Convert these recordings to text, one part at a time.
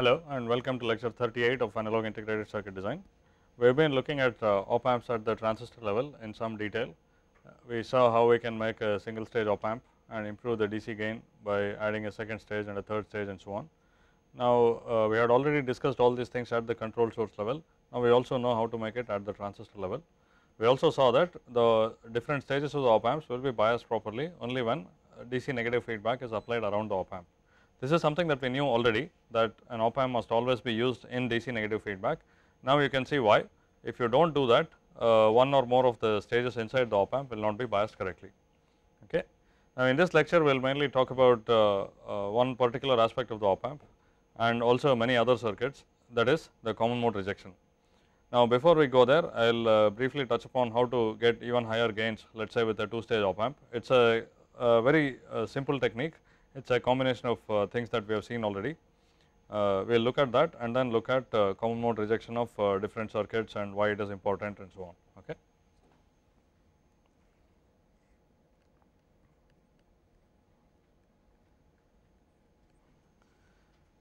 Hello and welcome to lecture 38 of analog integrated circuit design. We have been looking at uh, op amps at the transistor level in some detail. Uh, we saw how we can make a single stage op amp and improve the DC gain by adding a second stage and a third stage and so on. Now, uh, we had already discussed all these things at the control source level. Now, we also know how to make it at the transistor level. We also saw that the different stages of the op amps will be biased properly only when uh, DC negative feedback is applied around the op amp. This is something that we knew already that an op amp must always be used in DC negative feedback. Now you can see why if you do not do that uh, one or more of the stages inside the op amp will not be biased correctly. Okay. Now in this lecture we will mainly talk about uh, uh, one particular aspect of the op amp and also many other circuits that is the common mode rejection. Now before we go there I will uh, briefly touch upon how to get even higher gains let us say with a two stage op amp. It is a, a very uh, simple technique it is a combination of uh, things that we have seen already. Uh, we will look at that and then look at uh, common mode rejection of different circuits and why it is important and so on. Okay.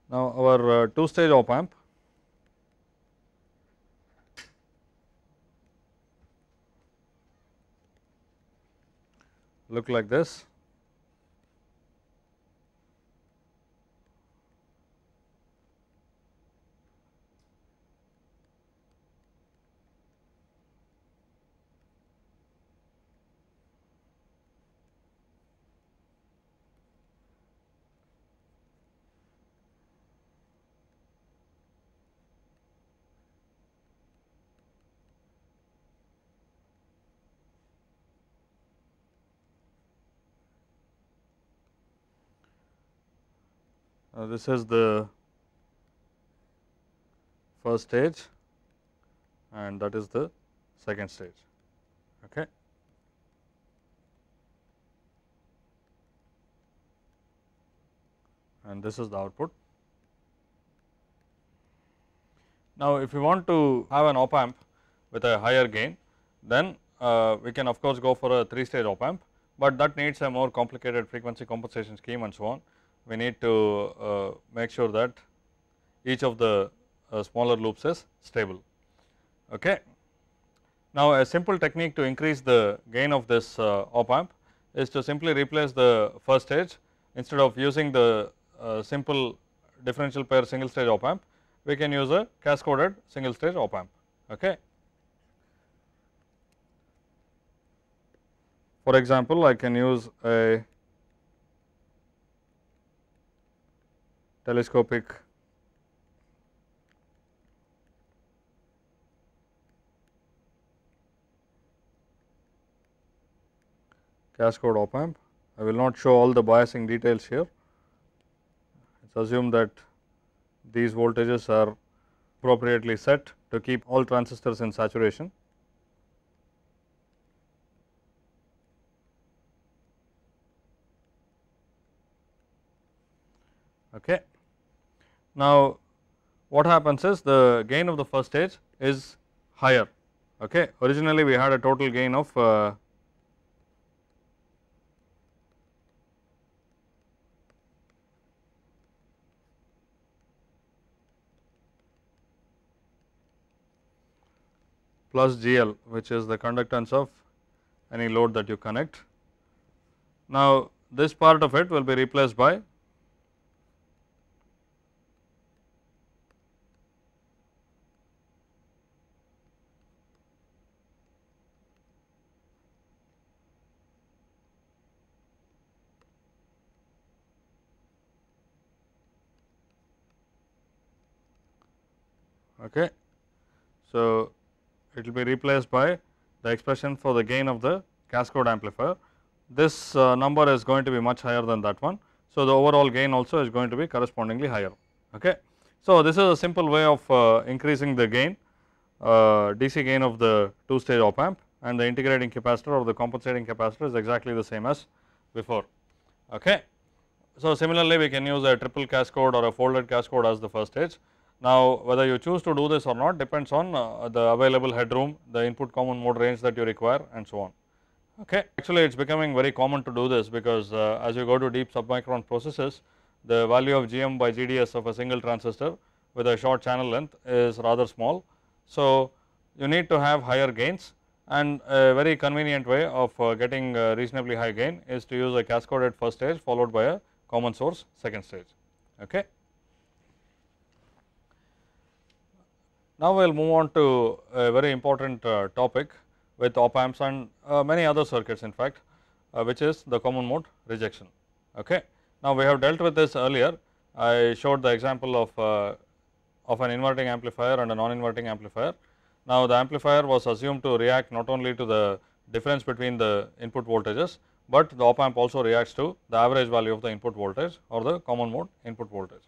Now our two stage op amp look like this. Uh, this is the first stage and that is the second stage. Okay. And this is the output. Now, if you want to have an op amp with a higher gain, then uh, we can of course go for a 3 stage op amp, but that needs a more complicated frequency compensation scheme and so on we need to uh, make sure that each of the uh, smaller loops is stable. Okay. Now, a simple technique to increase the gain of this uh, op amp is to simply replace the first stage instead of using the uh, simple differential pair single stage op amp, we can use a cascaded single stage op amp. Okay. For example, I can use a telescopic cascode op amp. I will not show all the biasing details here. Let's assume that these voltages are appropriately set to keep all transistors in saturation. Now, what happens is the gain of the first stage is higher. Okay. Originally, we had a total gain of uh, plus GL which is the conductance of any load that you connect. Now, this part of it will be replaced by okay. So, it will be replaced by the expression for the gain of the cascode amplifier. This uh, number is going to be much higher than that one. So, the overall gain also is going to be correspondingly higher. Okay. So, this is a simple way of uh, increasing the gain uh, DC gain of the two stage op amp and the integrating capacitor or the compensating capacitor is exactly the same as before. Okay. So, similarly we can use a triple cascode or a folded cascode as the first stage. Now, whether you choose to do this or not depends on uh, the available headroom, the input common mode range that you require and so on. Okay. Actually, it is becoming very common to do this because uh, as you go to deep submicron processes, the value of GM by GDS of a single transistor with a short channel length is rather small. So, you need to have higher gains and a very convenient way of uh, getting reasonably high gain is to use a cascaded first stage followed by a common source second stage. Okay. Now, we will move on to a very important uh, topic with op amps and uh, many other circuits in fact, uh, which is the common mode rejection. Okay. Now, we have dealt with this earlier. I showed the example of, uh, of an inverting amplifier and a non-inverting amplifier. Now, the amplifier was assumed to react not only to the difference between the input voltages, but the op amp also reacts to the average value of the input voltage or the common mode input voltage.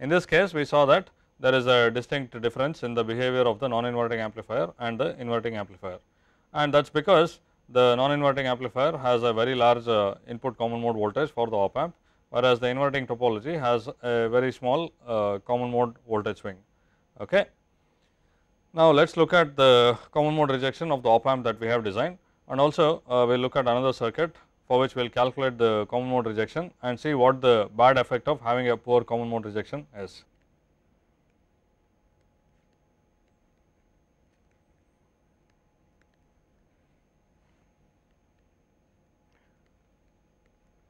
In this case, we saw that there is a distinct difference in the behavior of the non-inverting amplifier and the inverting amplifier. And that is because the non-inverting amplifier has a very large uh, input common mode voltage for the op amp, whereas the inverting topology has a very small uh, common mode voltage swing. Okay. Now, let us look at the common mode rejection of the op amp that we have designed and also uh, we will look at another circuit for which we will calculate the common mode rejection and see what the bad effect of having a poor common mode rejection is.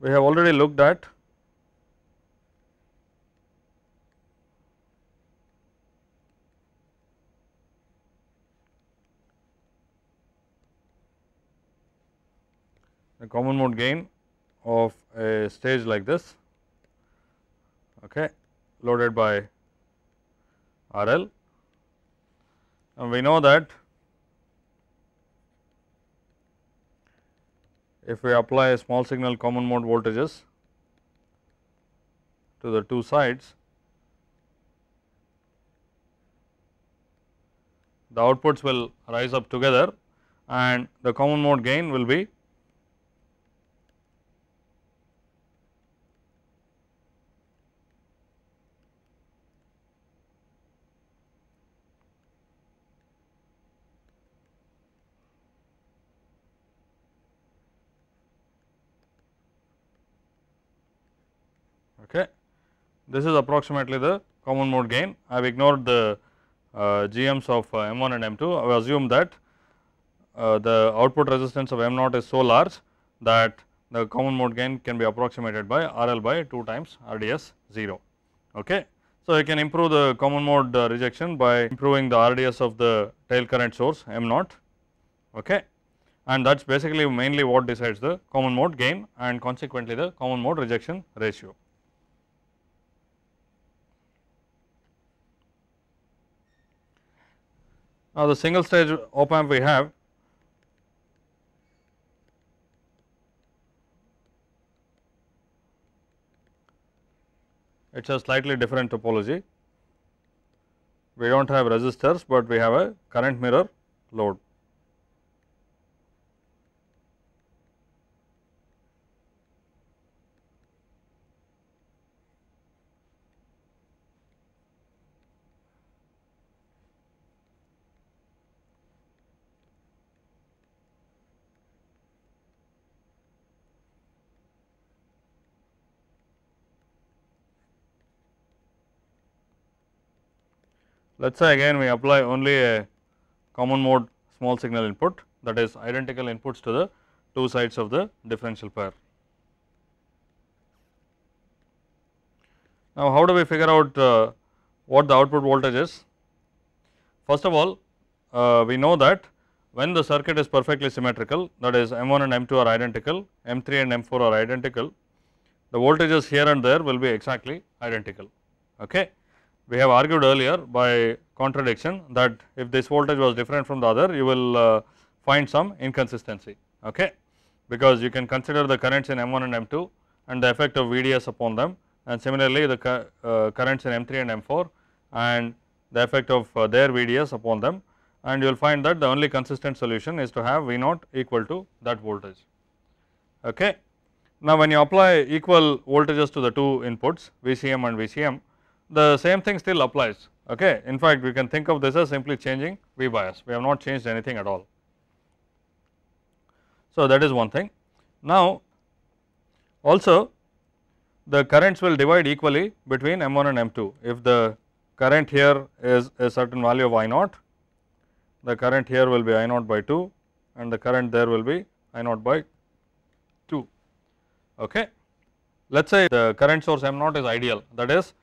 we have already looked at the common mode gain of a stage like this okay, loaded by RL and we know that if we apply small signal common mode voltages to the two sides, the outputs will rise up together and the common mode gain will be This is approximately the common mode gain. I have ignored the uh, GMs of uh, M1 and M2. I assume that uh, the output resistance of M0 is so large that the common mode gain can be approximated by RL by 2 times RDS 0. Okay. So, you can improve the common mode uh, rejection by improving the RDS of the tail current source M0 okay. and that is basically mainly what decides the common mode gain and consequently the common mode rejection ratio. Now, the single stage op amp we have it is a slightly different topology. We do not have resistors, but we have a current mirror load. Let us say again we apply only a common mode small signal input that is identical inputs to the two sides of the differential pair. Now, how do we figure out uh, what the output voltage is? First of all, uh, we know that when the circuit is perfectly symmetrical that is M1 and M2 are identical, M3 and M4 are identical, the voltages here and there will be exactly identical. Okay we have argued earlier by contradiction that if this voltage was different from the other you will uh, find some inconsistency okay because you can consider the currents in M1 and M2 and the effect of VDS upon them and similarly the uh, currents in M3 and M4 and the effect of uh, their VDS upon them and you will find that the only consistent solution is to have V0 equal to that voltage. Okay. Now, when you apply equal voltages to the two inputs VCM and VCM the same thing still applies okay. In fact, we can think of this as simply changing V bias, we have not changed anything at all. So, that is one thing. Now, also the currents will divide equally between M1 and M2. If the current here is a certain value of I naught, the current here will be I naught by 2 and the current there will be I naught by 2. Okay. Let us say the current source M naught is ideal that is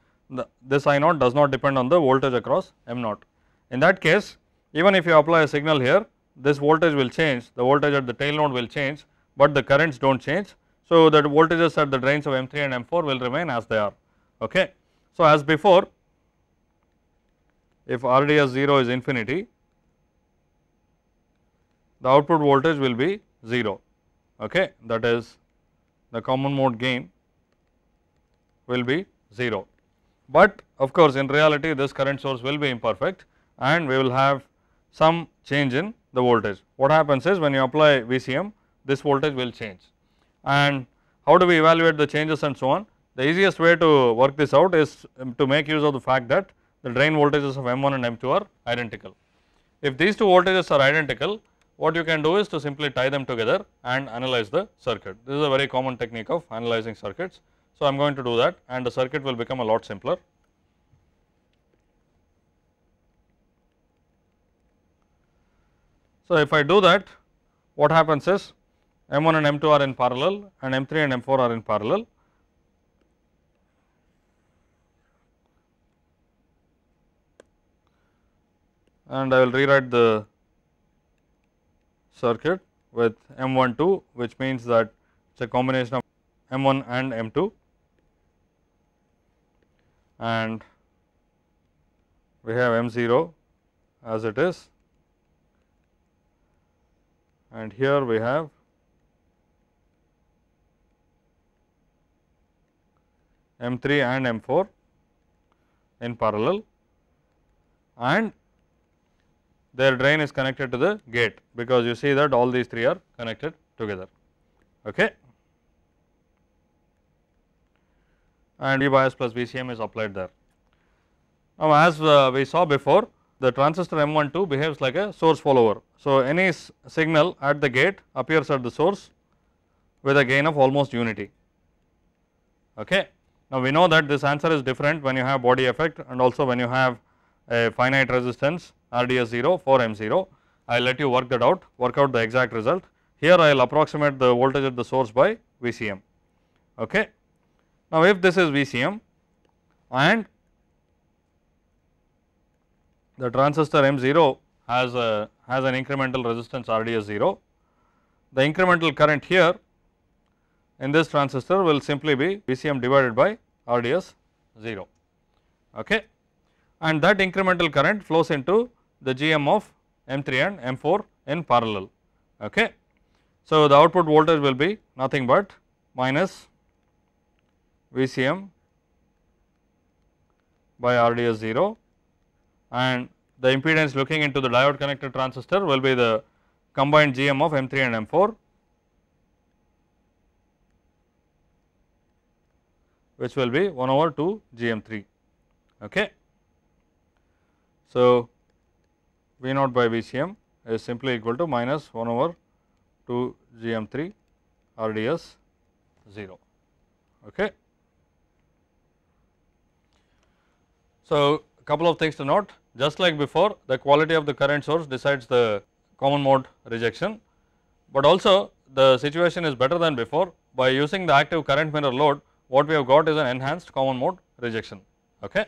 this I naught does not depend on the voltage across M naught. In that case, even if you apply a signal here, this voltage will change, the voltage at the tail node will change, but the currents do not change. So, the voltages at the drains of M3 and M4 will remain as they are. Okay. So, as before, if RDS 0 is infinity, the output voltage will be 0. Okay. That is the common mode gain will be 0 but of course in reality this current source will be imperfect and we will have some change in the voltage. What happens is when you apply VCM this voltage will change and how do we evaluate the changes and so on. The easiest way to work this out is um, to make use of the fact that the drain voltages of M1 and M2 are identical. If these two voltages are identical what you can do is to simply tie them together and analyze the circuit. This is a very common technique of analyzing circuits. So, I am going to do that and the circuit will become a lot simpler. So, if I do that what happens is M 1 and M 2 are in parallel and M 3 and M 4 are in parallel. And I will rewrite the circuit with M 1 2 which means that it is a combination of M 1 and M 2 and we have m 0 as it is and here we have m 3 and m 4 in parallel and their drain is connected to the gate because you see that all these three are connected together. Okay. and V bias plus VCM is applied there. Now, as uh, we saw before the transistor M12 behaves like a source follower. So, any signal at the gate appears at the source with a gain of almost unity. Okay. Now, we know that this answer is different when you have body effect and also when you have a finite resistance RDS0 for M0. I will let you work that out, work out the exact result. Here I will approximate the voltage at the source by VCM. Okay. Now, if this is VCM and the transistor M0 has a has an incremental resistance RDS 0, the incremental current here in this transistor will simply be VCM divided by RDS 0. Okay. And that incremental current flows into the GM of M3 and M4 in parallel. Okay. So, the output voltage will be nothing but minus VCM by RDS 0 and the impedance looking into the diode connected transistor will be the combined GM of M3 and M4 which will be 1 over 2 GM3. Okay. So, V 0 by VCM is simply equal to minus 1 over 2 GM3 RDS 0. Okay. So, a couple of things to note just like before the quality of the current source decides the common mode rejection, but also the situation is better than before by using the active current mirror load what we have got is an enhanced common mode rejection. Okay.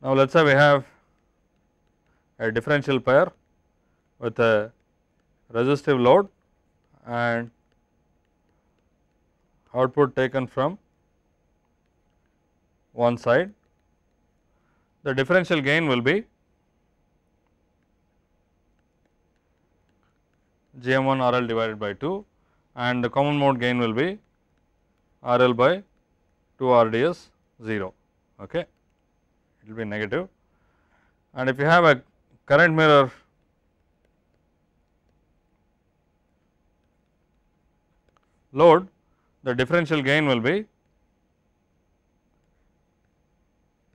Now, let us say we have a differential pair with a resistive load and output taken from one side. The differential gain will be GM1 RL divided by 2 and the common mode gain will be RL by 2 RDS 0. Okay will be negative and if you have a current mirror load the differential gain will be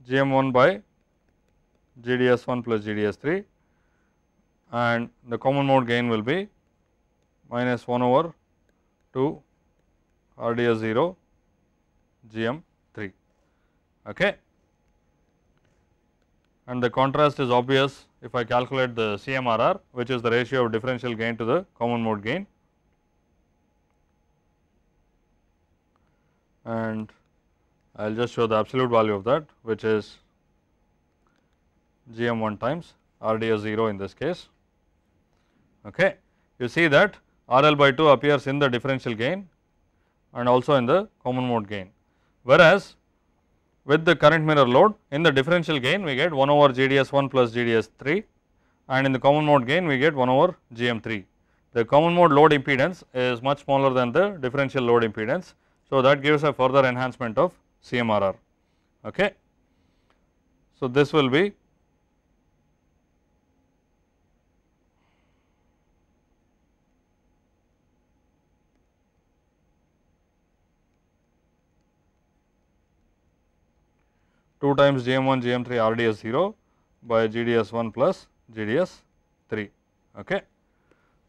GM1 by GDS1 plus GDS3 and the common mode gain will be minus 1 over 2 RDS0 GM3. Okay and the contrast is obvious if I calculate the CMRR which is the ratio of differential gain to the common mode gain. And I will just show the absolute value of that which is GM1 times RDS0 in this case. Okay. You see that RL by 2 appears in the differential gain and also in the common mode gain. Whereas, with the current mirror load in the differential gain we get 1 over GDS1 plus GDS3 and in the common mode gain we get 1 over GM3. The common mode load impedance is much smaller than the differential load impedance. So, that gives a further enhancement of CMRR. Okay. So, this will be 2 times GM1 GM3 RDS 0 by GDS1 plus GDS3. Okay.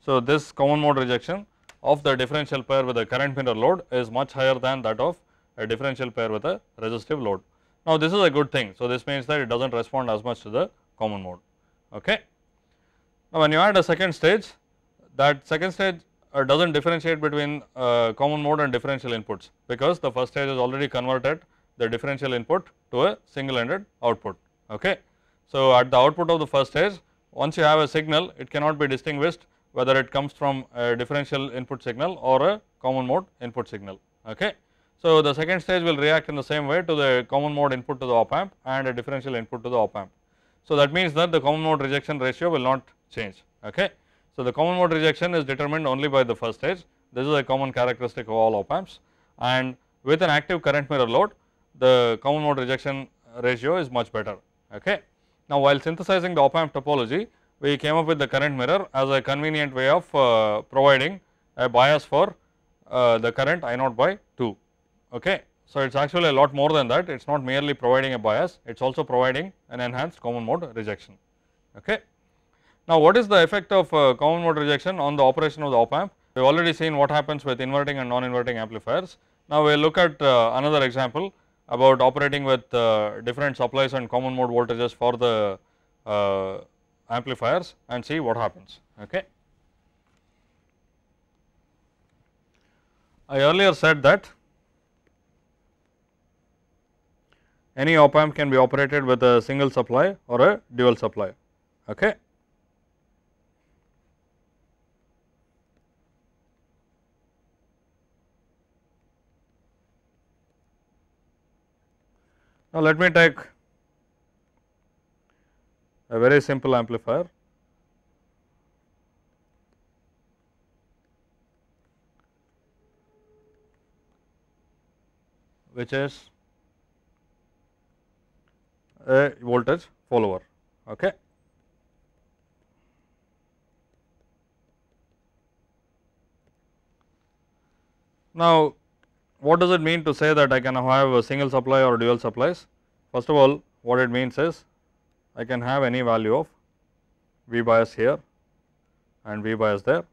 So, this common mode rejection of the differential pair with a current mirror load is much higher than that of a differential pair with a resistive load. Now, this is a good thing. So, this means that it does not respond as much to the common mode. Okay. Now, when you add a second stage, that second stage uh, does not differentiate between uh, common mode and differential inputs because the first stage is already converted the differential input to a single ended output. Okay. So, at the output of the first stage once you have a signal it cannot be distinguished whether it comes from a differential input signal or a common mode input signal. Okay. So, the second stage will react in the same way to the common mode input to the op amp and a differential input to the op amp. So, that means that the common mode rejection ratio will not change. Okay. So, the common mode rejection is determined only by the first stage. This is a common characteristic of all op amps and with an active current mirror load the common mode rejection ratio is much better. Okay. Now, while synthesizing the op amp topology, we came up with the current mirror as a convenient way of uh, providing a bias for uh, the current I 0 by 2. Okay. So, it is actually a lot more than that, it is not merely providing a bias, it is also providing an enhanced common mode rejection. Okay. Now, what is the effect of uh, common mode rejection on the operation of the op amp? We have already seen what happens with inverting and non-inverting amplifiers. Now, we will look at uh, another example about operating with uh, different supplies and common mode voltages for the uh, amplifiers and see what happens. Okay. I earlier said that any op amp can be operated with a single supply or a dual supply. Okay. Now, let me take a very simple amplifier. which is a voltage follower. Okay. Now, what does it mean to say that I can have a single supply or dual supplies? First of all, what it means is I can have any value of V bias here and V bias there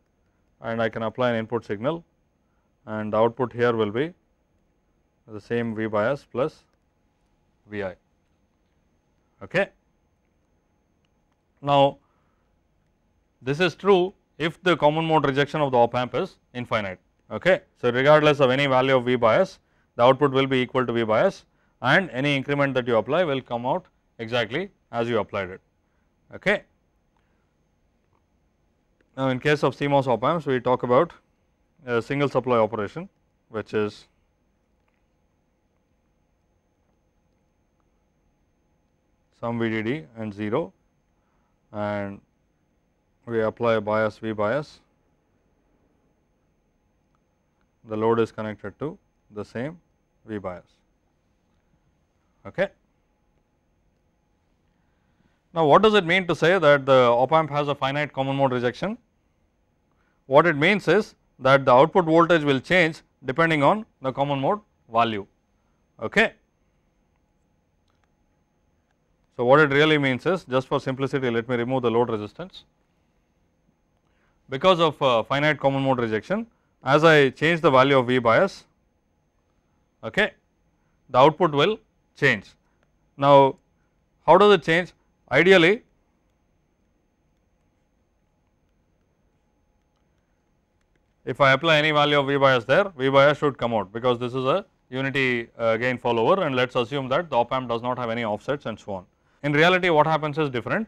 and I can apply an input signal and output here will be the same V bias plus V i. Okay. Now, this is true if the common mode rejection of the op amp is infinite. Okay. So, regardless of any value of V bias, the output will be equal to V bias and any increment that you apply will come out exactly as you applied it. Okay. Now, in case of CMOS op amps, we talk about a single supply operation, which is some VDD and 0 and we apply bias V bias the load is connected to the same V bias. Okay. Now, what does it mean to say that the op amp has a finite common mode rejection? What it means is that the output voltage will change depending on the common mode value. Okay. So, what it really means is just for simplicity let me remove the load resistance. Because of uh, finite common mode rejection as I change the value of V bias, okay, the output will change. Now, how does it change? Ideally, if I apply any value of V bias there, V bias should come out because this is a unity uh, gain follower and let us assume that the op amp does not have any offsets and so on. In reality what happens is different.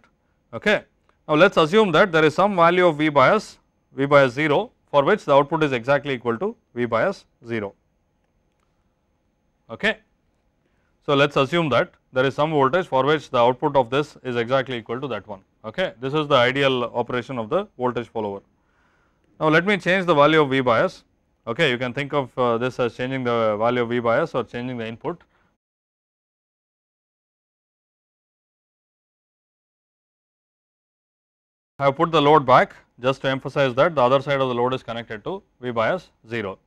Okay. Now, let us assume that there is some value of V bias, V bias 0 for which the output is exactly equal to V bias 0. Okay. So, let us assume that there is some voltage for which the output of this is exactly equal to that one. Okay. This is the ideal operation of the voltage follower. Now, let me change the value of V bias. Okay. You can think of uh, this as changing the value of V bias or changing the input. I have put the load back just to emphasize that the other side of the load is connected to V bias 0.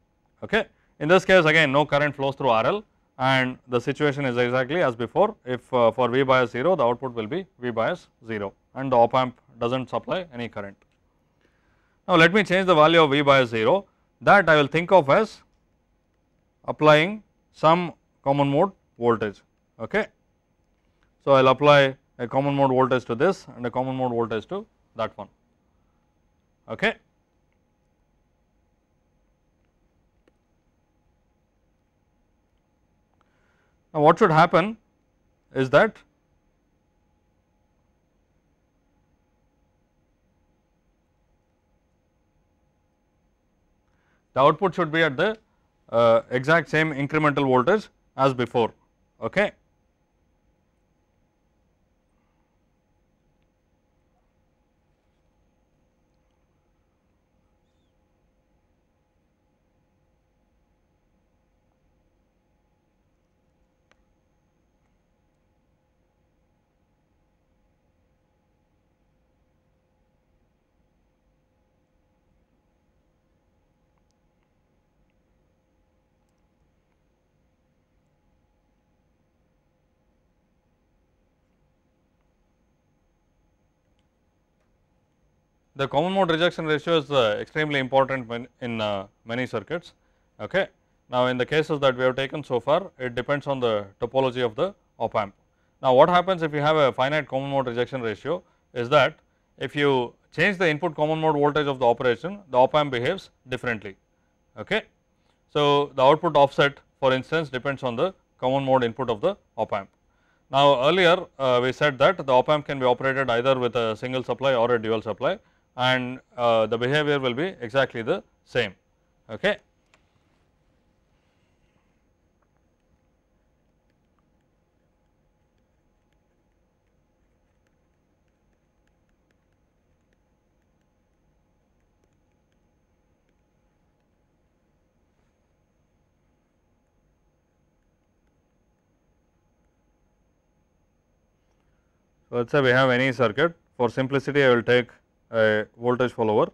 Okay. In this case again no current flows through RL and the situation is exactly as before if uh, for V bias 0 the output will be V bias 0 and the op amp does not supply any current. Now let me change the value of V bias 0 that I will think of as applying some common mode voltage. Okay. So, I will apply a common mode voltage to this and a common mode voltage to that one. Okay. Now, what should happen is that the output should be at the uh, exact same incremental voltage as before. Okay. the common mode rejection ratio is uh, extremely important in uh, many circuits. Okay. Now, in the cases that we have taken so far, it depends on the topology of the op amp. Now, what happens if you have a finite common mode rejection ratio is that if you change the input common mode voltage of the operation, the op amp behaves differently. Okay. So, the output offset for instance depends on the common mode input of the op amp. Now, earlier uh, we said that the op amp can be operated either with a single supply or a dual supply and uh, the behavior will be exactly the same. Okay. So, let us say we have any circuit for simplicity I will take a voltage follower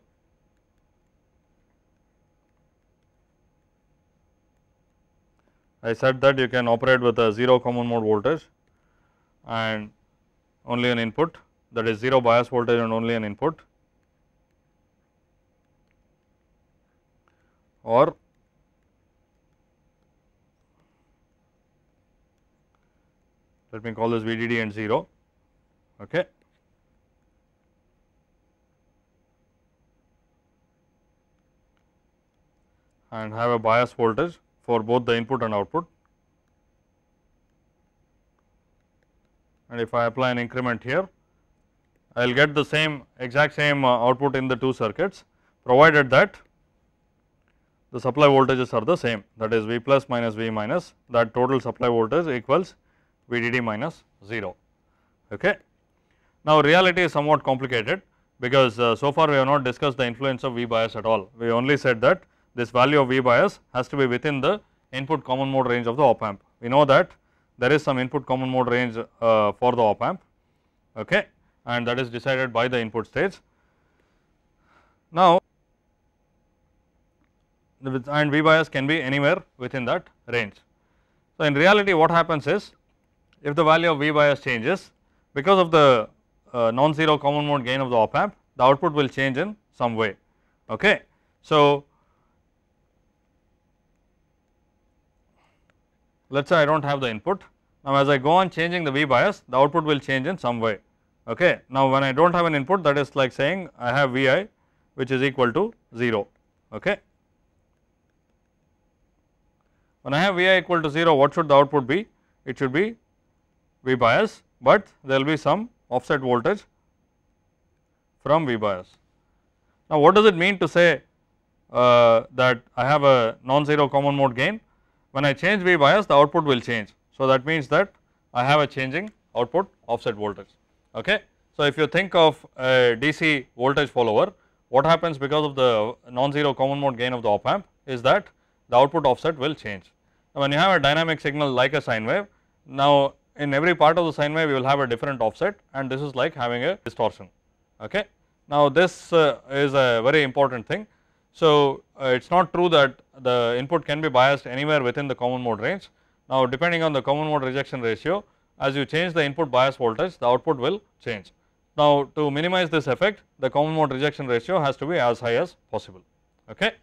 I said that you can operate with a 0 common mode voltage and only an input that is 0 bias voltage and only an input or let me call this VDD and 0. Okay. and have a bias voltage for both the input and output. And if I apply an increment here, I will get the same exact same uh, output in the two circuits provided that the supply voltages are the same that is V plus minus V minus that total supply voltage equals VDD minus 0. Okay. Now, reality is somewhat complicated because uh, so far we have not discussed the influence of V bias at all. We only said that this value of V bias has to be within the input common mode range of the op amp. We know that there is some input common mode range uh, for the op amp okay, and that is decided by the input stage. Now, and V bias can be anywhere within that range. So, in reality what happens is if the value of V bias changes because of the uh, non-zero common mode gain of the op amp the output will change in some way. Okay. So, let us say I do not have the input. Now, as I go on changing the V bias, the output will change in some way. Okay. Now, when I do not have an input that is like saying I have Vi which is equal to 0. Okay. When I have Vi equal to 0, what should the output be? It should be V bias, but there will be some offset voltage from V bias. Now, what does it mean to say uh, that I have a non-zero common mode gain? when I change V bias the output will change. So, that means that I have a changing output offset voltage. Okay. So, if you think of a DC voltage follower, what happens because of the non-zero common mode gain of the op amp is that the output offset will change. Now, when you have a dynamic signal like a sine wave, now in every part of the sine wave you will have a different offset and this is like having a distortion. Okay. Now, this uh, is a very important thing so, uh, it is not true that the input can be biased anywhere within the common mode range. Now, depending on the common mode rejection ratio as you change the input bias voltage the output will change. Now, to minimize this effect the common mode rejection ratio has to be as high as possible. Okay.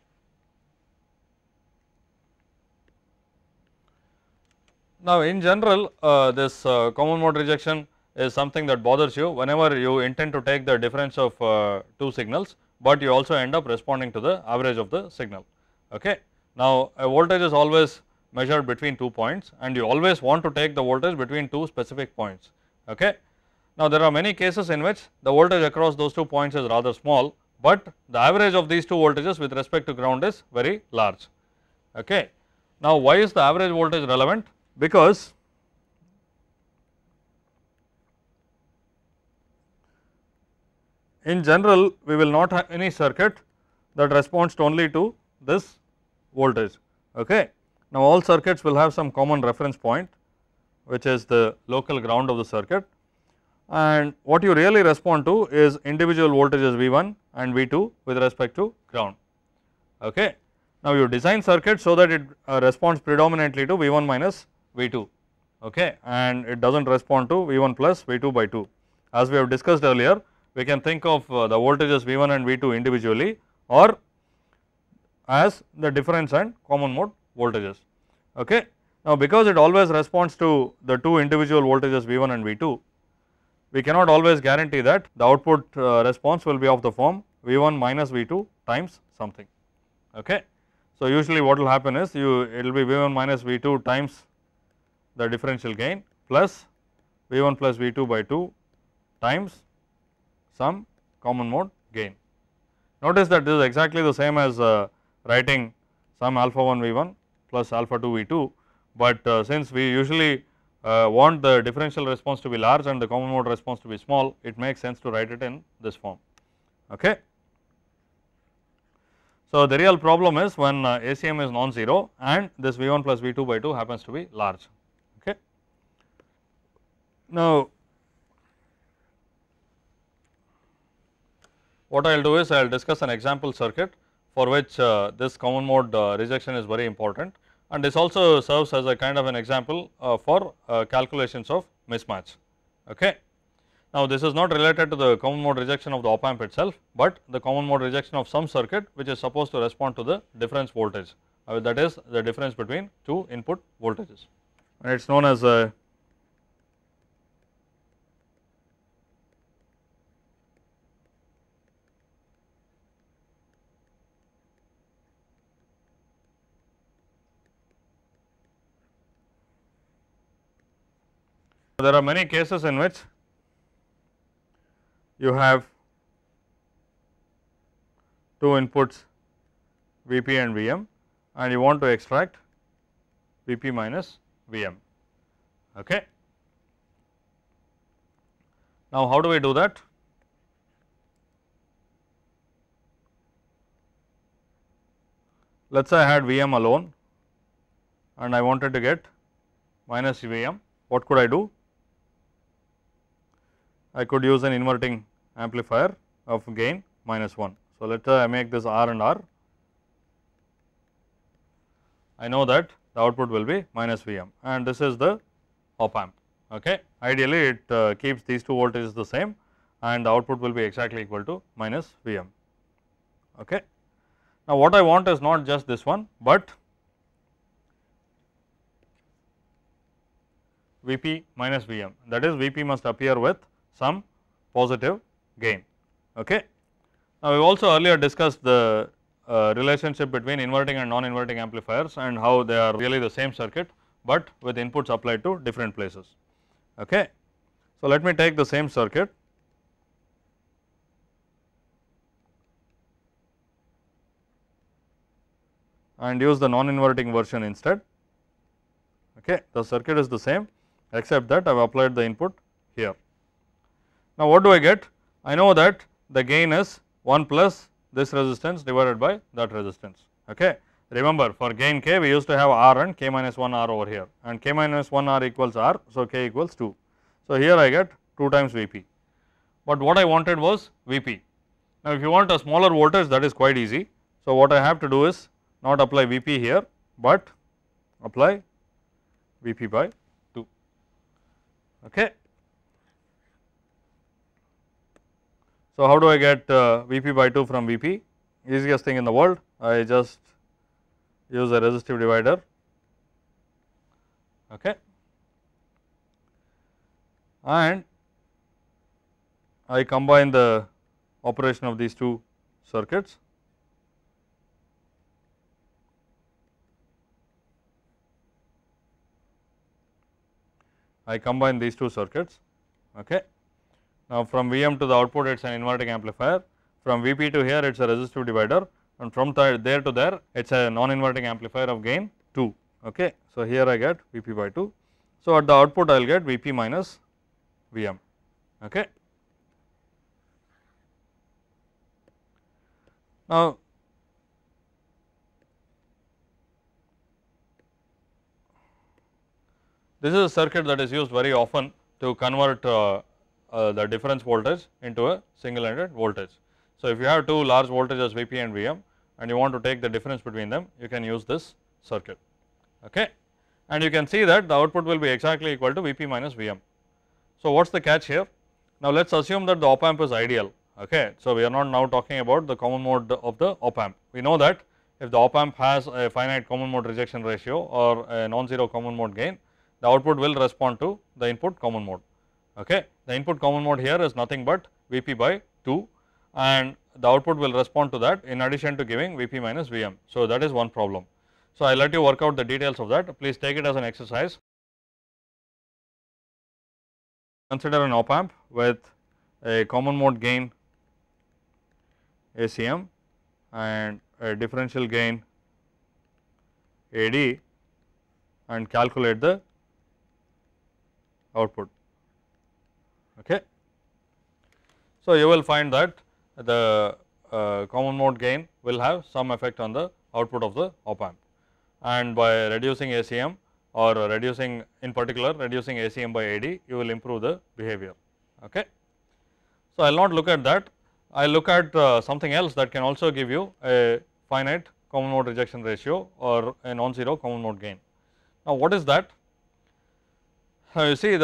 Now, in general uh, this uh, common mode rejection is something that bothers you whenever you intend to take the difference of uh, two signals but you also end up responding to the average of the signal. Okay. Now, a voltage is always measured between two points and you always want to take the voltage between two specific points. Okay. Now, there are many cases in which the voltage across those two points is rather small, but the average of these two voltages with respect to ground is very large. Okay. Now, why is the average voltage relevant? Because in general we will not have any circuit that responds only to this voltage. Okay. Now, all circuits will have some common reference point which is the local ground of the circuit and what you really respond to is individual voltages V1 and V2 with respect to ground. Okay. Now, you design circuit so that it uh, responds predominantly to V1 minus V2 okay, and it does not respond to V1 plus V2 by 2. As we have discussed earlier, we can think of uh, the voltages V1 and V2 individually or as the difference and common mode voltages. Okay. Now, because it always responds to the two individual voltages V1 and V2, we cannot always guarantee that the output uh, response will be of the form V1 minus V2 times something. Okay. So, usually what will happen is you it will be V1 minus V2 times the differential gain plus V1 plus V2 by 2 times some common mode gain. Notice that this is exactly the same as uh, writing some alpha 1 V 1 plus alpha 2 V 2, but uh, since we usually uh, want the differential response to be large and the common mode response to be small, it makes sense to write it in this form. Okay. So, the real problem is when uh, ACM is non-zero and this V 1 plus V 2 by 2 happens to be large. Okay. Now, What I will do is I will discuss an example circuit for which uh, this common mode uh, rejection is very important and this also serves as a kind of an example uh, for uh, calculations of mismatch. Okay. Now, this is not related to the common mode rejection of the op amp itself, but the common mode rejection of some circuit which is supposed to respond to the difference voltage uh, that is the difference between two input voltages and it is known as a There are many cases in which you have two inputs Vp and Vm and you want to extract Vp minus Vm. Okay. Now, how do we do that? Let us say I had Vm alone and I wanted to get minus Vm, what could I do? I could use an inverting amplifier of gain minus 1. So, let us uh, make this R and R. I know that the output will be minus Vm and this is the op amp. Okay. Ideally, it uh, keeps these two voltages the same and the output will be exactly equal to minus Vm. Okay. Now, what I want is not just this one, but Vp minus Vm that is Vp must appear with some positive gain. Okay. Now, we also earlier discussed the uh, relationship between inverting and non-inverting amplifiers and how they are really the same circuit, but with inputs applied to different places. Okay. So, let me take the same circuit and use the non-inverting version instead. Okay. The circuit is the same except that I have applied the input here. Now, what do I get? I know that the gain is 1 plus this resistance divided by that resistance. Okay. Remember for gain k we used to have r and k minus 1 r over here and k minus 1 r equals r. So, k equals 2. So, here I get 2 times V p, but what I wanted was V p. Now, if you want a smaller voltage that is quite easy. So, what I have to do is not apply V p here, but apply V p by 2. Okay. So, how do I get uh, Vp by 2 from Vp? Easiest thing in the world, I just use a resistive divider. Okay. And I combine the operation of these two circuits. I combine these two circuits. Okay. Now, from Vm to the output it is an inverting amplifier, from Vp to here it is a resistive divider and from there to there it is a non-inverting amplifier of gain 2. Okay. So, here I get Vp by 2. So, at the output I will get Vp minus Vm. Okay. Now, this is a circuit that is used very often to convert uh, uh, the difference voltage into a single ended voltage. So, if you have two large voltages Vp and Vm and you want to take the difference between them, you can use this circuit. Okay. And you can see that the output will be exactly equal to Vp minus Vm. So, what is the catch here? Now, let us assume that the op amp is ideal. Okay. So, we are not now talking about the common mode of the op amp. We know that if the op amp has a finite common mode rejection ratio or a non-zero common mode gain, the output will respond to the input common mode. Okay the input common mode here is nothing but Vp by 2 and the output will respond to that in addition to giving Vp minus Vm. So, that is one problem. So, I let you work out the details of that please take it as an exercise. Consider an op amp with a common mode gain ACM and a differential gain AD and calculate the output. Okay. So, you will find that the uh, common mode gain will have some effect on the output of the op amp and by reducing ACM or reducing in particular reducing ACM by AD you will improve the behavior. Okay. So, I will not look at that I will look at uh, something else that can also give you a finite common mode rejection ratio or a non-zero common mode gain. Now, what is that? Now, uh, you see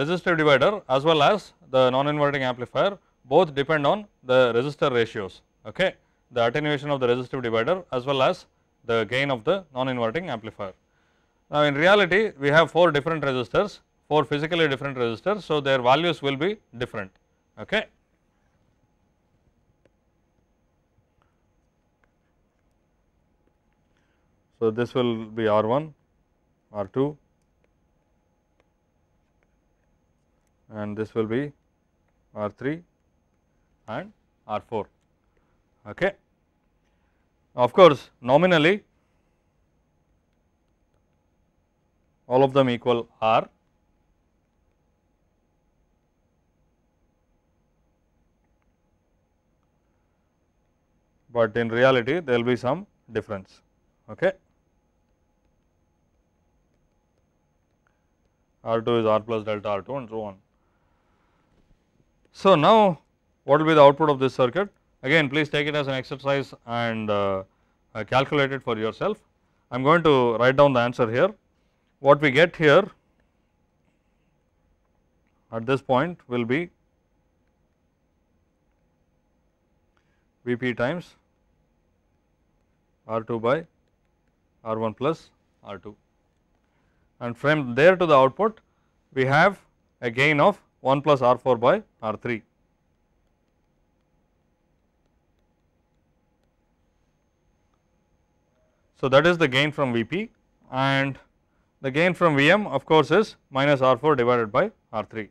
resistive divider as well as the non-inverting amplifier both depend on the resistor ratios, okay, the attenuation of the resistive divider as well as the gain of the non-inverting amplifier. Now, in reality we have 4 different resistors, 4 physically different resistors, so their values will be different. Okay. So, this will be R 1, R 2, and this will be R3 and R4. Okay. Of course, nominally all of them equal R but in reality there will be some difference. Okay. R2 is R plus delta R2 and so on. So, now what will be the output of this circuit? Again please take it as an exercise and uh, uh calculate it for yourself. I am going to write down the answer here. What we get here at this point will be Vp times R2 by R1 plus R2 and from there to the output we have a gain of 1 plus R 4 by R 3. So, that is the gain from V p and the gain from V m of course, is minus R 4 divided by R 3.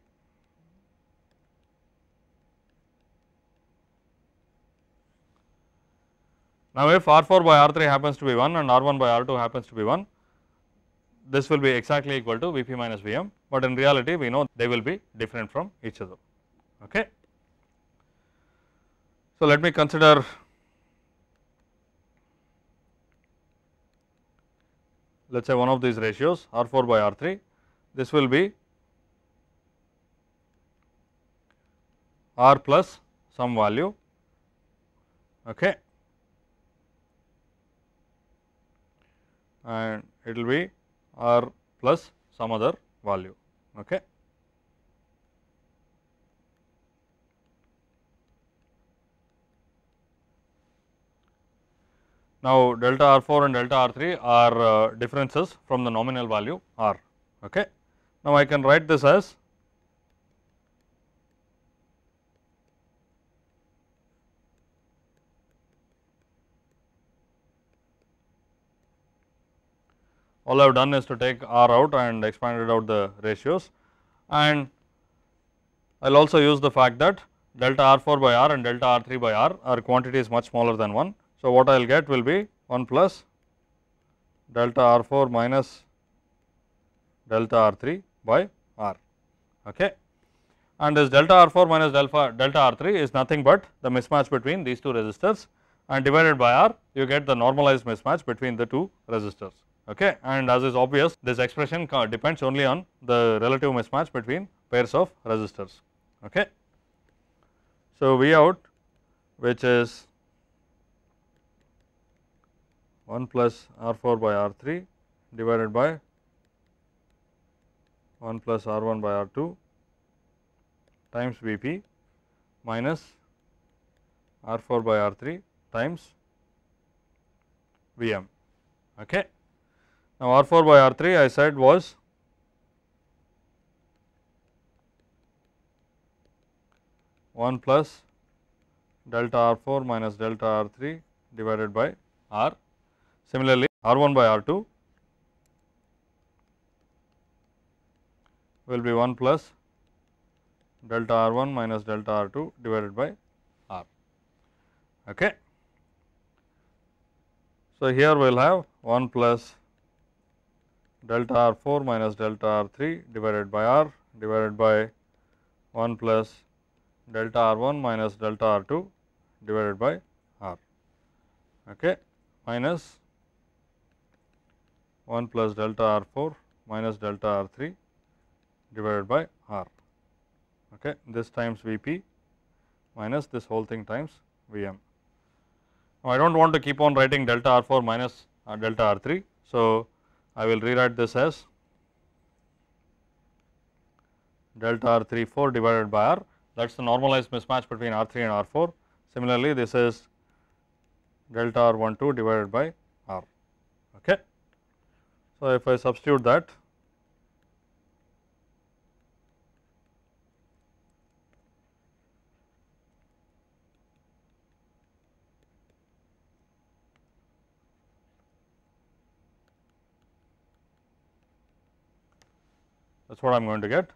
Now, if R 4 by R 3 happens to be 1 and R 1 by R 2 happens to be 1, this will be exactly equal to Vp minus Vm, but in reality we know they will be different from each other. Okay. So, let me consider let us say one of these ratios R 4 by R 3, this will be R plus some value. Okay. and it will be or plus some other value. Okay. Now, delta R 4 and delta R 3 are uh, differences from the nominal value R. Okay. Now, I can write this as all I have done is to take R out and expanded out the ratios and I will also use the fact that delta R4 by R and delta R3 by R are quantities much smaller than 1. So, what I will get will be 1 plus delta R4 minus delta R3 by R. Okay. And this delta R4 minus delta, delta R3 is nothing but the mismatch between these two resistors and divided by R you get the normalized mismatch between the two resistors okay and as is obvious this expression depends only on the relative mismatch between pairs of resistors okay so v out which is 1 plus R 4 by R 3 divided by 1 plus R 1 by R 2 times V p minus R 4 by R 3 times V m. Okay. Now, R 4 by R 3 I said was one plus delta R 4 minus delta R 3 divided by R. Similarly, R 1 by R 2 will be 1 plus delta R 1 minus delta R 2 divided by R. Okay. So, here we will have 1 plus delta r 4 minus delta r 3 divided by r divided by 1 plus delta r 1 minus delta r 2 divided by r okay, minus 1 plus delta r 4 minus delta r 3 divided by r okay. this times V p minus this whole thing times V m. Now, I do not want to keep on writing delta r 4 minus uh, delta r 3. So, I will rewrite this as delta R 3 4 divided by R that is the normalized mismatch between R 3 and R 4. Similarly, this is delta R 1 2 divided by R. Okay. So, if I substitute that what I am going to get.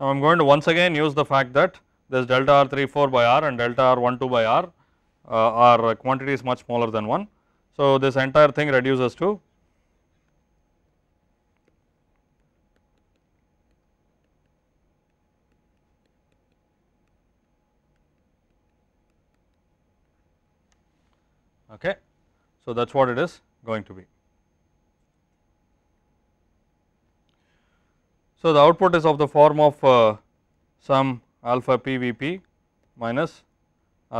Now, I am going to once again use the fact that this delta r 3 4 by r and delta r 1 2 by r uh, are uh, quantities much smaller than 1. So, this entire thing reduces to okay. So, that is what it is going to be. So, the output is of the form of uh, some alpha p v p minus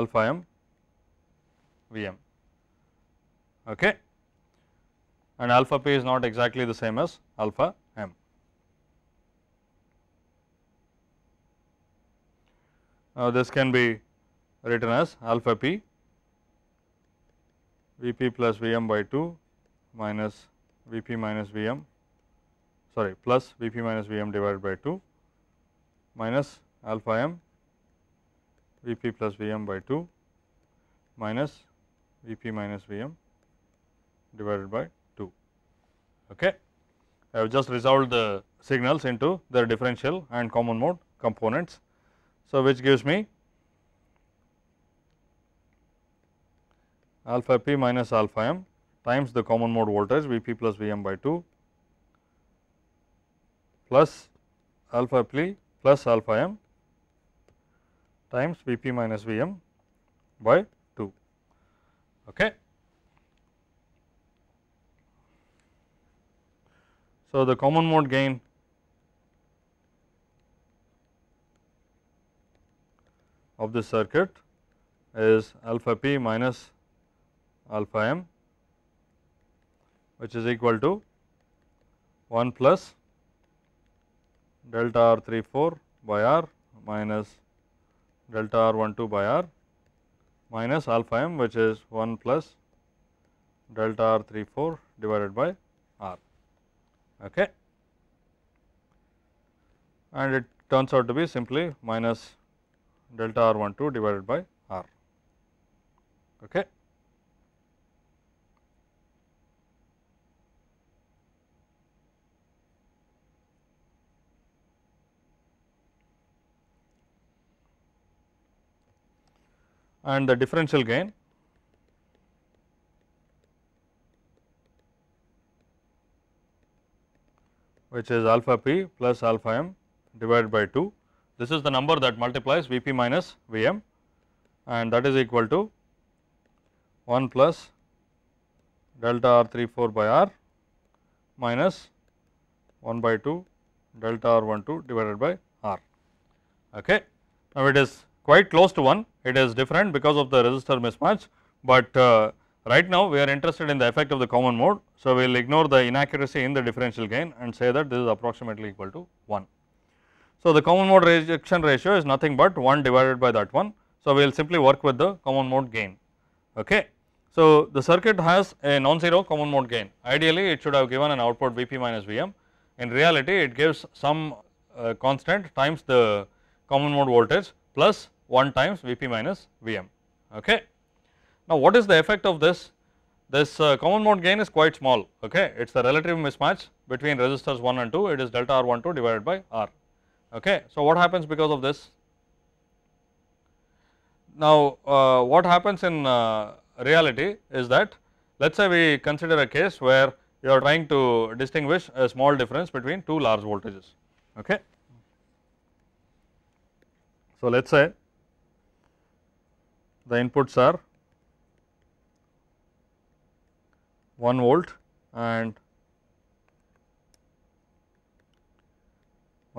alpha m v m. Okay. And alpha p is not exactly the same as alpha m. Now, this can be written as alpha p v p plus v m by 2 minus v p minus v m sorry plus Vp minus Vm divided by 2 minus alpha m Vp plus Vm by 2 minus Vp minus Vm divided by 2. Okay. I have just resolved the signals into their differential and common mode components. So, which gives me alpha p minus alpha m times the common mode voltage Vp plus Vm by 2 plus alpha p plus alpha m times V p minus V m by 2. Okay. So, the common mode gain of this circuit is alpha p minus alpha m which is equal to 1 plus delta r 3 4 by r minus delta r 1 2 by r minus alpha m which is 1 plus delta r 3 4 divided by r. Okay. And it turns out to be simply minus delta r 1 2 divided by r. Okay. and the differential gain. which is alpha p plus alpha m divided by 2. This is the number that multiplies V p minus V m and that is equal to 1 plus delta r 3 4 by r minus 1 by 2 delta r 1 2 divided by r. Okay. Now, it is quite close to 1 it is different because of the resistor mismatch, but uh, right now we are interested in the effect of the common mode. So, we will ignore the inaccuracy in the differential gain and say that this is approximately equal to 1. So, the common mode rejection ratio is nothing but 1 divided by that one. So, we will simply work with the common mode gain. Okay. So, the circuit has a non-zero common mode gain. Ideally, it should have given an output Vp minus Vm. In reality, it gives some uh, constant times the common mode voltage plus 1 times Vp minus Vm. Okay. Now, what is the effect of this? This uh, common mode gain is quite small, okay. it is the relative mismatch between resistors 1 and 2, it is delta R12 divided by R. Okay. So, what happens because of this? Now, uh, what happens in uh, reality is that let us say we consider a case where you are trying to distinguish a small difference between two large voltages. Okay. So, let us say the inputs are 1 volt and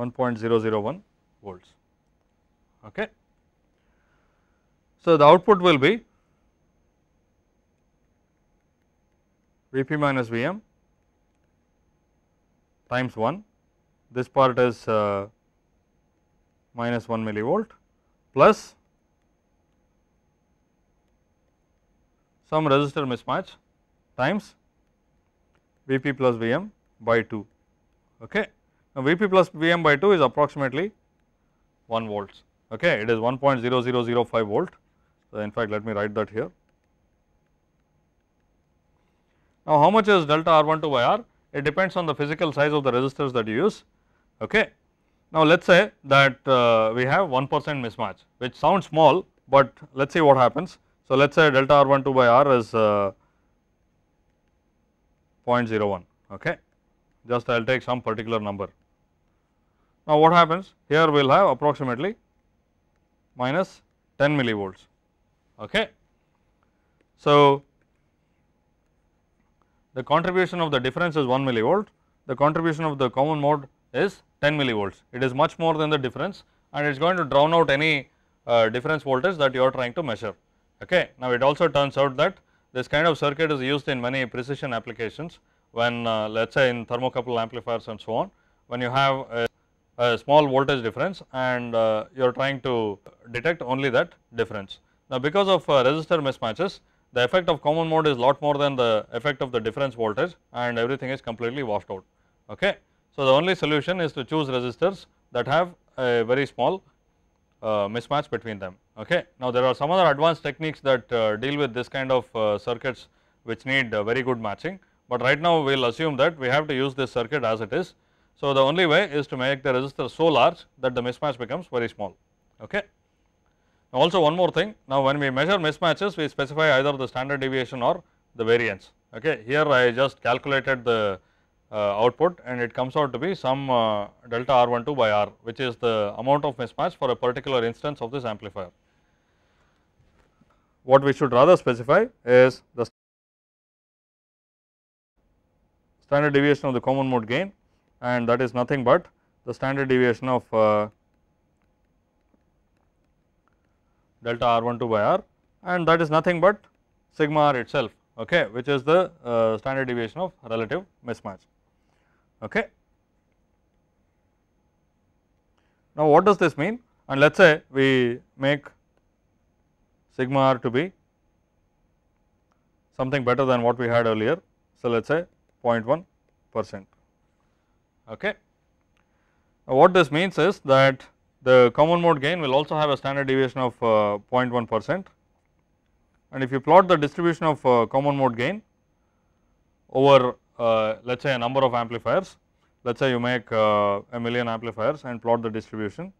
1.001 volts. Okay. So, the output will be V p minus V m times 1, this part is uh, minus 1 millivolt plus some resistor mismatch times Vp plus Vm by 2. Okay. Now, Vp plus Vm by 2 is approximately 1 volts. Okay. It is 1.0005 volt. So, in fact, let me write that here. Now, how much is delta R12 by R? It depends on the physical size of the resistors that you use. Okay. Now, let us say that uh, we have 1 percent mismatch which sounds small, but let us see what happens. So, let us say delta R one two by R is uh, 0.01, okay. just I will take some particular number. Now, what happens here we will have approximately minus 10 millivolts. Okay. So, the contribution of the difference is 1 millivolt, the contribution of the common mode is 10 millivolts. It is much more than the difference and it is going to drown out any uh, difference voltage that you are trying to measure. Okay. Now, it also turns out that this kind of circuit is used in many precision applications when uh, let us say in thermocouple amplifiers and so on, when you have a, a small voltage difference and uh, you are trying to detect only that difference. Now, because of uh, resistor mismatches, the effect of common mode is lot more than the effect of the difference voltage and everything is completely washed out. Okay. So, the only solution is to choose resistors that have a very small uh, mismatch between them. Okay. Now, there are some other advanced techniques that uh, deal with this kind of uh, circuits which need very good matching, but right now we will assume that we have to use this circuit as it is. So, the only way is to make the resistor so large that the mismatch becomes very small. Okay. Now, also one more thing, now when we measure mismatches, we specify either the standard deviation or the variance. Okay. Here I just calculated the uh, output and it comes out to be some uh, delta R12 by R which is the amount of mismatch for a particular instance of this amplifier. What we should rather specify is the standard deviation of the common mode gain and that is nothing but the standard deviation of uh, delta R12 by R and that is nothing but sigma R itself okay, which is the uh, standard deviation of relative mismatch. Okay. Now, what does this mean? And let us say we make sigma r to be something better than what we had earlier. So, let us say 0.1 percent. Okay. Now, what this means is that the common mode gain will also have a standard deviation of uh, 0.1 percent. And if you plot the distribution of uh, common mode gain over uh, let us say a number of amplifiers, let us say you make uh, a million amplifiers and plot the distribution.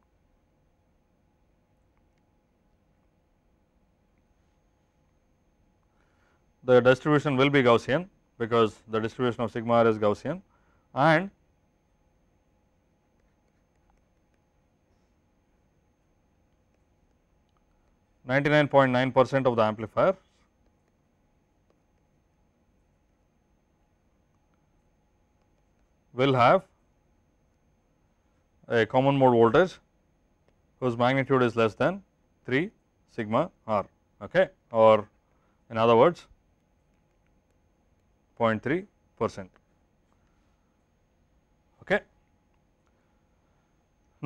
The distribution will be Gaussian because the distribution of sigma r is Gaussian and Ninety-nine point nine percent of the amplifier will have a common mode voltage whose magnitude is less than 3 sigma r okay or in other words 0.3 percent okay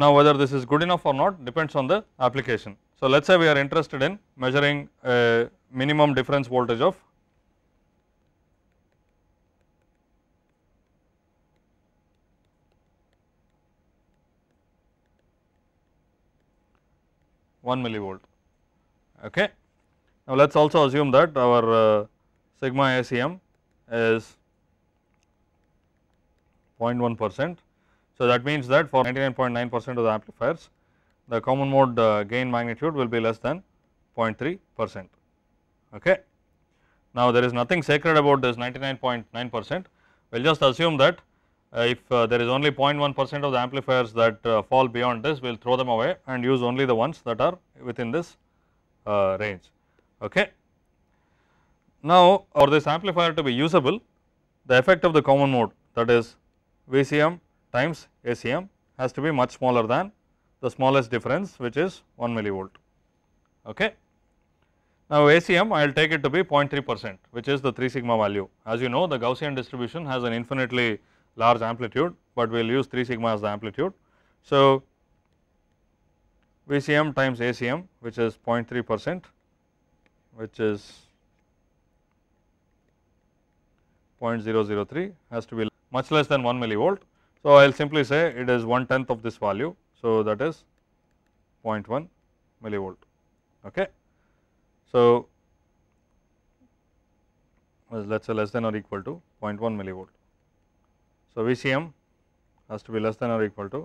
now whether this is good enough or not depends on the application so let's say we are interested in measuring a minimum difference voltage of 1 millivolt. Okay. Now, let us also assume that our uh, sigma ACM is 0.1 percent. So, that means that for 99.9 percent of the amplifiers, the common mode uh, gain magnitude will be less than 0.3 percent. Okay. Now, there is nothing sacred about this 99.9 percent. We will just assume that uh, if uh, there is only 0.1 percent of the amplifiers that uh, fall beyond this, we will throw them away and use only the ones that are within this range. Okay. Now, for this amplifier to be usable, the effect of the common mode that is VCM times ACM has to be much smaller than the smallest difference which is 1 millivolt. Okay. Now, ACM I will take it to be 0.3 percent which is the 3 sigma value. As you know the Gaussian distribution has an infinitely large amplitude, but we will use 3 sigma as the amplitude. So, VCM times ACM which is 0.3 percent which is 0.003 has to be much less than 1 millivolt. So, I will simply say it is 1 tenth of this value. So, that is 0.1 millivolt. Okay. So, let us say less than or equal to 0.1 millivolt. So, VCM has to be less than or equal to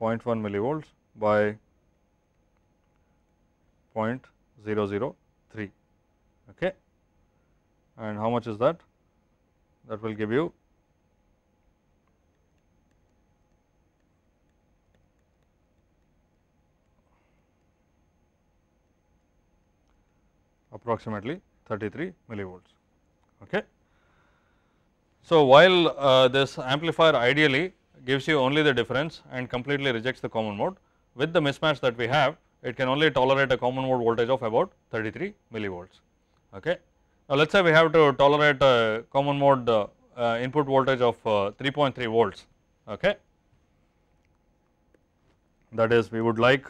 0.1 millivolts by 0.003 okay and how much is that that will give you approximately 33 millivolts okay so, while uh, this amplifier ideally gives you only the difference and completely rejects the common mode, with the mismatch that we have, it can only tolerate a common mode voltage of about 33 millivolts. Okay. Now, let us say we have to tolerate a common mode uh, uh, input voltage of 3.3 uh, volts. Okay. That is, we would like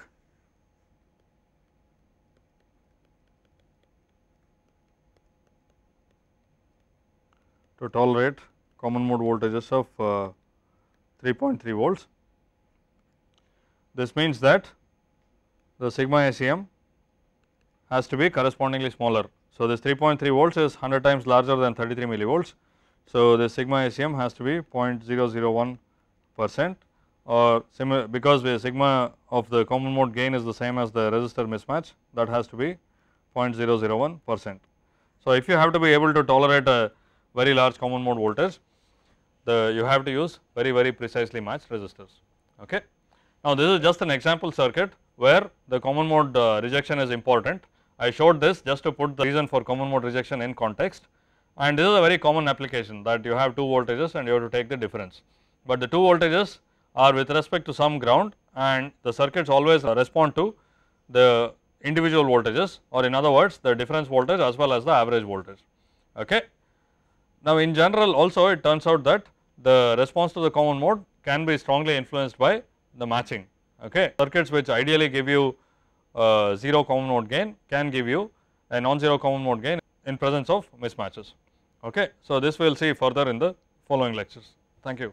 to tolerate common mode voltages of 3.3 uh, volts. This means that the sigma ACM has to be correspondingly smaller. So, this 3.3 volts is 100 times larger than 33 millivolts. So, the sigma ACM has to be 0.001 percent or because the sigma of the common mode gain is the same as the resistor mismatch that has to be 0.001 percent. So, if you have to be able to tolerate a very large common mode voltage, the you have to use very very precisely matched resistors. Okay. Now this is just an example circuit where the common mode uh, rejection is important. I showed this just to put the reason for common mode rejection in context and this is a very common application that you have two voltages and you have to take the difference. But the two voltages are with respect to some ground and the circuits always respond to the individual voltages or in other words the difference voltage as well as the average voltage. Okay. Now in general also it turns out that the response to the common mode can be strongly influenced by the matching. Okay. Circuits which ideally give you uh, 0 common mode gain can give you a non-zero common mode gain in presence of mismatches. Okay. So, this we will see further in the following lectures. Thank you.